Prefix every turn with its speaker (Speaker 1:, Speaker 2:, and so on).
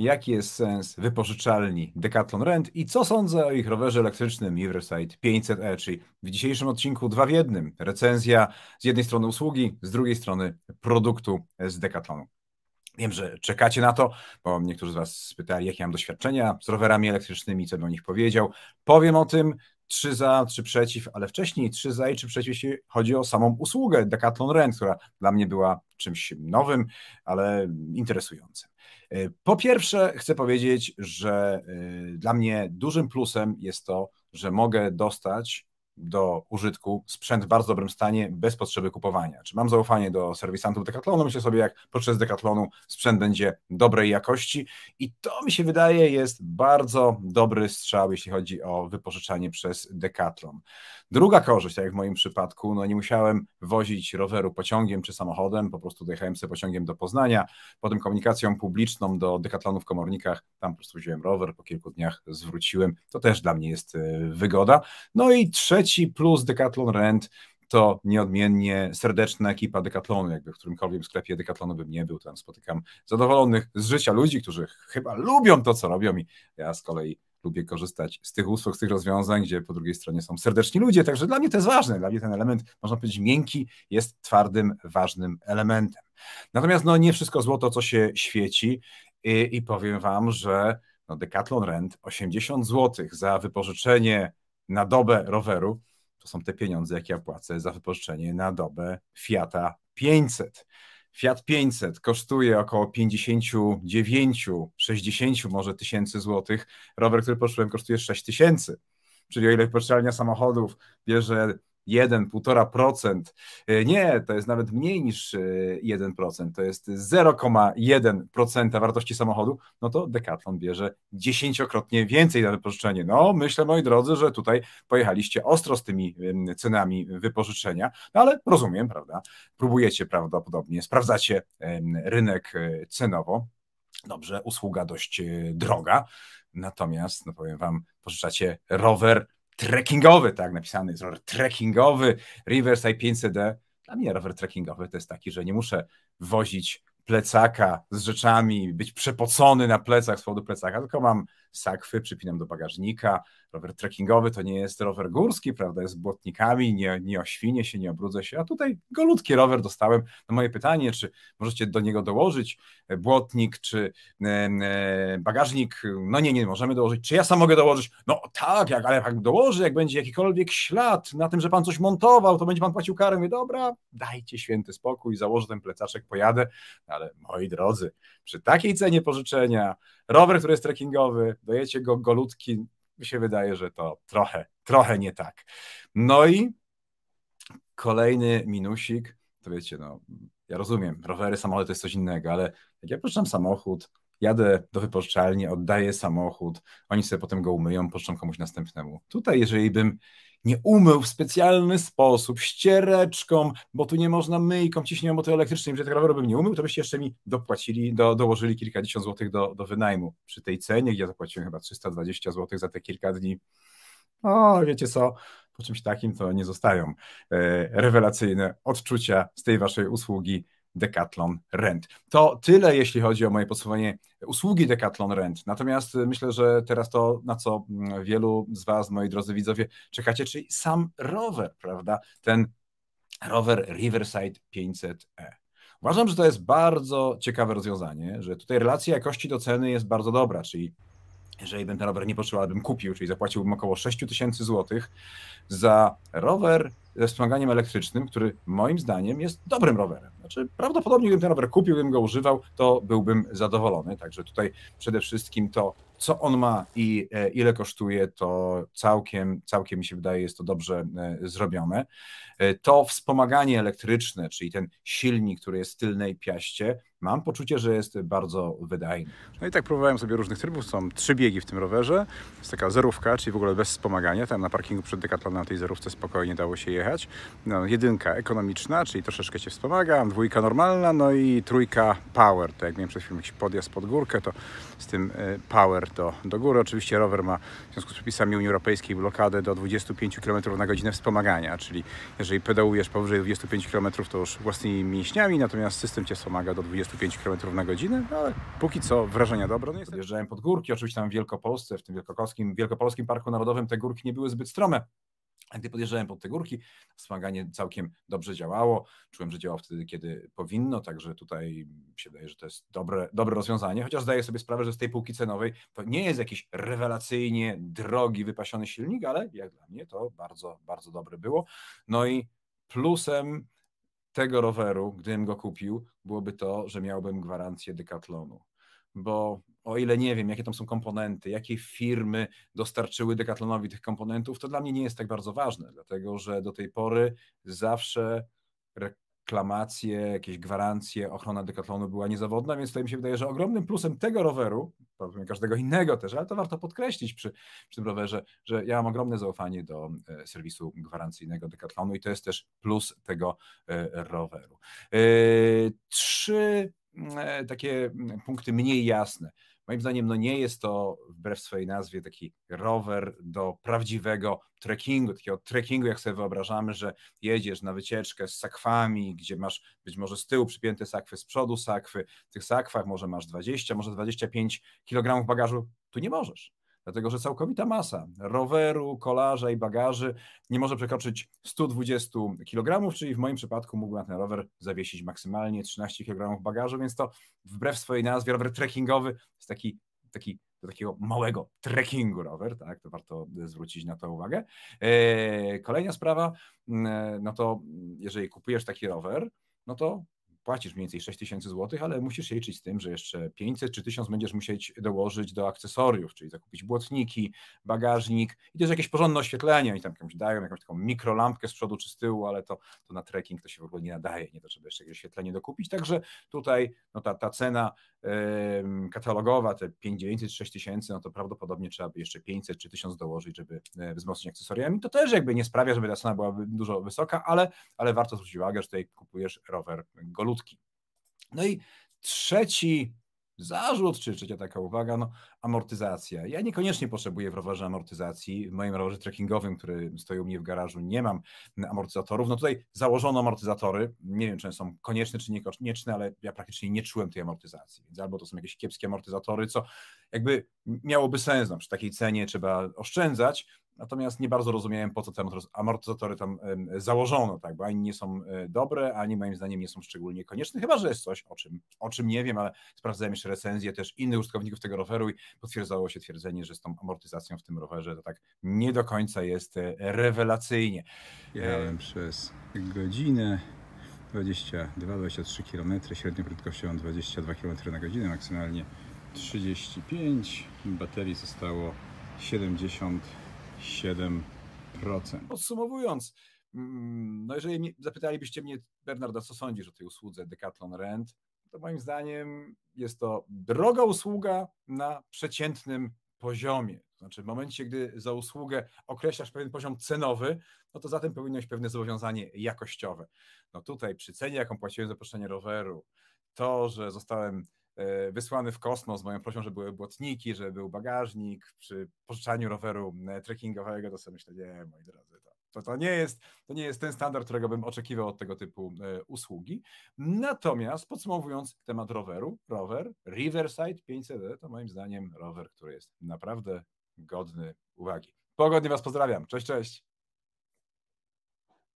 Speaker 1: jaki jest sens wypożyczalni Decathlon Rent i co sądzę o ich rowerze elektrycznym Riverside 500e, czyli w dzisiejszym odcinku dwa w jednym. Recenzja z jednej strony usługi, z drugiej strony produktu z Decathlonu. Wiem, że czekacie na to, bo niektórzy z Was pytali, jakie mam doświadczenia z rowerami elektrycznymi, co bym o nich powiedział. Powiem o tym, 3 za, 3 przeciw, ale wcześniej 3 za i 3 przeciw, jeśli chodzi o samą usługę Decathlon Rent, która dla mnie była czymś nowym, ale interesującym. E, po pierwsze, chcę powiedzieć, że e, dla mnie dużym plusem jest to, że mogę dostać do użytku, sprzęt w bardzo dobrym stanie, bez potrzeby kupowania. Czy mam zaufanie do serwisantów Decathlonu? Myślę sobie, jak podczas Decathlonu sprzęt będzie dobrej jakości i to mi się wydaje jest bardzo dobry strzał, jeśli chodzi o wypożyczanie przez Decathlon. Druga korzyść, tak jak w moim przypadku, no nie musiałem wozić roweru pociągiem czy samochodem, po prostu dojechałem sobie pociągiem do Poznania, potem komunikacją publiczną do Decathlonu w Komornikach, tam po prostu wziąłem rower, po kilku dniach zwróciłem, to też dla mnie jest e, wygoda. No i trzecia plus Decathlon Rent to nieodmiennie serdeczna ekipa Decathlonu, jakby w którymkolwiek sklepie Decathlonu bym nie był, tam spotykam zadowolonych z życia ludzi, którzy chyba lubią to, co robią i ja z kolei lubię korzystać z tych usług, z tych rozwiązań, gdzie po drugiej stronie są serdeczni ludzie, także dla mnie to jest ważne, dla mnie ten element, można powiedzieć, miękki jest twardym, ważnym elementem. Natomiast no, nie wszystko złoto, co się świeci i, i powiem Wam, że no, Decathlon Rent 80 zł za wypożyczenie na dobę roweru, to są te pieniądze, jakie ja płacę za wypożyczenie na dobę Fiata 500. Fiat 500 kosztuje około 59, 60 może tysięcy złotych. Rower, który poszedłem, kosztuje 6 tysięcy. Czyli o ile wypożyczalnia samochodów bierze 1,5%. E, nie, to jest nawet mniej niż 1%, e, to jest 0,1% wartości samochodu, no to Decathlon bierze dziesięciokrotnie więcej na wypożyczenie. No, myślę, moi drodzy, że tutaj pojechaliście ostro z tymi cenami wypożyczenia, no ale rozumiem, prawda? Próbujecie prawdopodobnie, sprawdzacie rynek e, cenowo. Dobrze, usługa dość droga, natomiast, no powiem Wam, pożyczacie rower trekkingowy, tak napisany jest rower trekkingowy, riverside 500D. Dla mnie rower trekkingowy to jest taki, że nie muszę wozić plecaka z rzeczami, być przepocony na plecach z powodu plecaka, tylko mam sakwy, przypinam do bagażnika. Rower trekkingowy to nie jest rower górski, prawda, jest z błotnikami, nie, nie oświnie się, nie obrudzę się, a tutaj golutki rower dostałem. No moje pytanie, czy możecie do niego dołożyć e, błotnik, czy e, e, bagażnik? No nie, nie możemy dołożyć. Czy ja sam mogę dołożyć? No tak, jak, ale jak dołożę, jak będzie jakikolwiek ślad na tym, że pan coś montował, to będzie pan płacił karę. Mówię, dobra, dajcie święty spokój, założę ten plecaczek, pojadę, ale moi drodzy, przy takiej cenie pożyczenia, rower, który jest trekkingowy, dajecie go golutki, mi się wydaje, że to trochę, trochę nie tak. No i kolejny minusik, to wiecie, no ja rozumiem, rowery, samochody to jest coś innego, ale jak ja pożyczam samochód, jadę do wypożyczalni, oddaję samochód, oni sobie potem go umyją, pożyczą komuś następnemu. Tutaj, jeżeli bym nie umył w specjalny sposób, ściereczką, bo tu nie można myjką, ciśnieniem elektrycznym, że tak roweru bym nie umył, to byście jeszcze mi dopłacili, do, dołożyli kilkadziesiąt złotych do, do wynajmu. Przy tej cenie, gdzie ja zapłaciłem chyba 320 złotych za te kilka dni, o, no, wiecie co, po czymś takim to nie zostają e, rewelacyjne odczucia z tej waszej usługi Decathlon Rent. To tyle, jeśli chodzi o moje podsumowanie usługi Decathlon Rent. Natomiast e, myślę, że teraz to, na co wielu z Was, moi drodzy widzowie, czekacie, czyli sam rower, prawda? Ten rower Riverside 500E. Uważam, że to jest bardzo ciekawe rozwiązanie, że tutaj relacja jakości do ceny jest bardzo dobra, czyli jeżeli bym ten rower nie potrzebował, bym kupił, czyli zapłaciłbym około 6 tysięcy złotych za rower ze wspomaganiem elektrycznym, który moim zdaniem jest dobrym rowerem. Znaczy, prawdopodobnie gdybym ten rower kupił, gdybym go używał, to byłbym zadowolony. Także tutaj przede wszystkim to co on ma i e, ile kosztuje, to całkiem, całkiem mi się wydaje, jest to dobrze e, zrobione. E, to wspomaganie elektryczne, czyli ten silnik, który jest w tylnej piaście, mam poczucie, że jest bardzo wydajny. No i tak próbowałem sobie różnych trybów. Są trzy biegi w tym rowerze. Jest taka zerówka, czyli w ogóle bez wspomagania. Tam na parkingu przed Decathlonem na tej zerówce spokojnie dało się jechać. No, jedynka ekonomiczna, czyli troszeczkę się wspomaga. Dwójka normalna, no i trójka power. To jak miałem przed chwilą jakiś podjazd pod górkę, to z tym power do, do góry. Oczywiście rower ma w związku z przepisami Unii Europejskiej blokadę do 25 km na godzinę wspomagania, czyli jeżeli pedałujesz powyżej 25 km, to już własnymi mięśniami, natomiast system Cię wspomaga do 25 km na godzinę, no ale póki co wrażenia dobre. No niestety... pod górki, oczywiście tam w Wielkopolsce, w tym Wielkopolskim, Wielkopolskim Parku Narodowym te górki nie były zbyt strome, gdy podjeżdżałem pod te górki, wspomaganie całkiem dobrze działało. Czułem, że działało wtedy, kiedy powinno, także tutaj się wydaje, że to jest dobre, dobre rozwiązanie. Chociaż zdaję sobie sprawę, że z tej półki cenowej to nie jest jakiś rewelacyjnie drogi, wypasiony silnik, ale jak dla mnie to bardzo, bardzo dobre było. No i plusem tego roweru, gdybym go kupił, byłoby to, że miałbym gwarancję Decathlonu. Bo o ile nie wiem, jakie tam są komponenty, jakie firmy dostarczyły Decathlonowi tych komponentów, to dla mnie nie jest tak bardzo ważne, dlatego że do tej pory zawsze reklamacje, jakieś gwarancje, ochrona Decathlonu była niezawodna, więc tutaj mi się wydaje, że ogromnym plusem tego roweru, każdego innego też, ale to warto podkreślić przy, przy tym rowerze, że ja mam ogromne zaufanie do e, serwisu gwarancyjnego Decathlonu i to jest też plus tego e, roweru. E, trzy takie punkty mniej jasne. Moim zdaniem no nie jest to wbrew swojej nazwie taki rower do prawdziwego trekkingu, takiego trekkingu, jak sobie wyobrażamy, że jedziesz na wycieczkę z sakwami, gdzie masz być może z tyłu przypięte sakwy, z przodu sakwy, w tych sakwach może masz 20, może 25 kg bagażu, tu nie możesz dlatego że całkowita masa roweru, kolarza i bagaży nie może przekroczyć 120 kg, czyli w moim przypadku mógłbym na ten rower zawiesić maksymalnie 13 kg bagażu, więc to wbrew swojej nazwie rower trekkingowy jest taki, taki do takiego małego trekkingu rower, tak, to warto zwrócić na to uwagę. Eee, kolejna sprawa, mm, e, no to jeżeli kupujesz taki rower, no to płacisz mniej więcej 6 tysięcy złotych, ale musisz się liczyć z tym, że jeszcze 500 czy 1000 będziesz musieć dołożyć do akcesoriów, czyli zakupić błotniki, bagażnik i też jakieś porządne oświetlenie. i tam jakąś dają jakąś taką mikrolampkę z przodu czy z tyłu, ale to, to na trekking to się w ogóle nie nadaje, nie to trzeba jeszcze jakieś oświetlenie dokupić. Także tutaj no ta, ta cena yy, katalogowa, te 5900 6000, no to prawdopodobnie trzeba by jeszcze 500 czy 1000 dołożyć, żeby e, wzmocnić akcesoriami. To też jakby nie sprawia, żeby ta cena była dużo wysoka, ale, ale warto zwrócić uwagę, że tutaj kupujesz rower Golub malutki. No i trzeci zarzut, czy trzecia taka uwaga, no amortyzacja. Ja niekoniecznie potrzebuję w rowerze amortyzacji. W moim rowerze trekkingowym, który stoi u mnie w garażu, nie mam amortyzatorów. No tutaj założono amortyzatory. Nie wiem, czy one są konieczne, czy niekonieczne, ale ja praktycznie nie czułem tej amortyzacji. Więc albo to są jakieś kiepskie amortyzatory, co jakby miałoby sens, no, przy takiej cenie trzeba oszczędzać, Natomiast nie bardzo rozumiałem, po co te amortyzatory tam założono, tak, bo ani nie są e, dobre, ani moim zdaniem nie są szczególnie konieczne, chyba że jest coś, o czym, o czym nie wiem, ale sprawdzałem jeszcze recenzję też innych użytkowników tego roweru i potwierdzało się twierdzenie, że z tą amortyzacją w tym rowerze to tak nie do końca jest e, rewelacyjnie. Jechałem e, przez godzinę 22-23 km, średnią prędkością 22 km na godzinę, maksymalnie 35, baterii zostało 70 7%. Podsumowując, mm, no jeżeli zapytalibyście mnie, Bernarda, co sądzisz o tej usłudze Decathlon Rent, to moim zdaniem jest to droga usługa na przeciętnym poziomie. To znaczy, w momencie, gdy za usługę określasz pewien poziom cenowy, no to za tym powinno być pewne zobowiązanie jakościowe. No tutaj przy cenie, jaką płaciłem za puszczenie roweru, to, że zostałem E, wysłany w kosmos z moją prośbą, żeby były błotniki, żeby był bagażnik. Przy pożyczaniu roweru e, trekkingowego to sobie myślę, nie, moi drodzy, to, to, to, nie jest, to nie jest ten standard, którego bym oczekiwał od tego typu e, usługi. Natomiast podsumowując temat roweru, rower Riverside 500D to moim zdaniem rower, który jest naprawdę godny uwagi. Pogodnie Was pozdrawiam. Cześć, cześć.